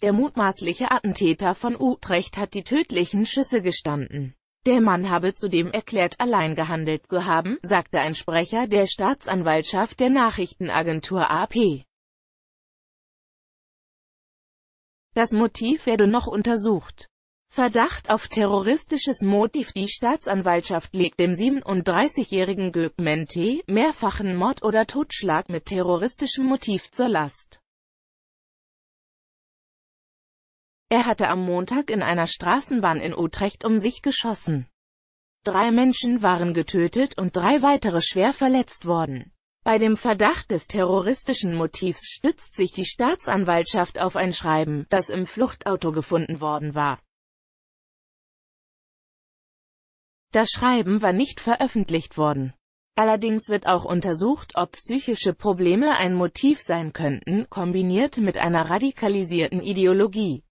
Der mutmaßliche Attentäter von Utrecht hat die tödlichen Schüsse gestanden. Der Mann habe zudem erklärt, allein gehandelt zu haben, sagte ein Sprecher der Staatsanwaltschaft der Nachrichtenagentur AP. Das Motiv werde noch untersucht. Verdacht auf terroristisches Motiv Die Staatsanwaltschaft legt dem 37-jährigen Gökmen T. mehrfachen Mord oder Totschlag mit terroristischem Motiv zur Last. Er hatte am Montag in einer Straßenbahn in Utrecht um sich geschossen. Drei Menschen waren getötet und drei weitere schwer verletzt worden. Bei dem Verdacht des terroristischen Motivs stützt sich die Staatsanwaltschaft auf ein Schreiben, das im Fluchtauto gefunden worden war. Das Schreiben war nicht veröffentlicht worden. Allerdings wird auch untersucht, ob psychische Probleme ein Motiv sein könnten, kombiniert mit einer radikalisierten Ideologie.